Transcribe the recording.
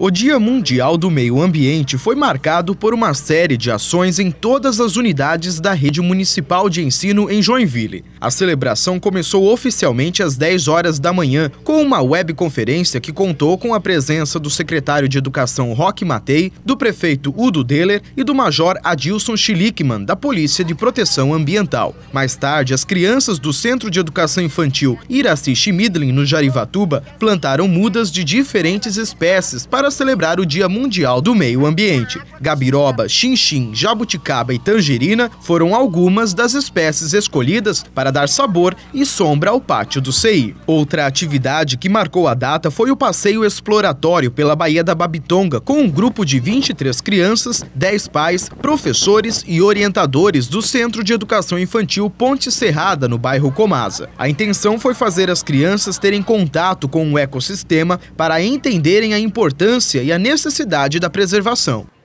O Dia Mundial do Meio Ambiente foi marcado por uma série de ações em todas as unidades da rede municipal de ensino em Joinville. A celebração começou oficialmente às 10 horas da manhã, com uma webconferência que contou com a presença do secretário de Educação Roque Matei, do prefeito Udo Deller e do major Adilson Schlickman, da Polícia de Proteção Ambiental. Mais tarde, as crianças do Centro de Educação Infantil Iraci Schmidlin, no Jarivatuba, plantaram mudas de diferentes espécies para para celebrar o Dia Mundial do Meio Ambiente. Gabiroba, chinchim, jabuticaba e tangerina foram algumas das espécies escolhidas para dar sabor e sombra ao pátio do CEI. Outra atividade que marcou a data foi o passeio exploratório pela Baía da Babitonga com um grupo de 23 crianças, 10 pais, professores e orientadores do Centro de Educação Infantil Ponte Serrada, no bairro Comasa. A intenção foi fazer as crianças terem contato com o ecossistema para entenderem a importância importância e a necessidade da preservação.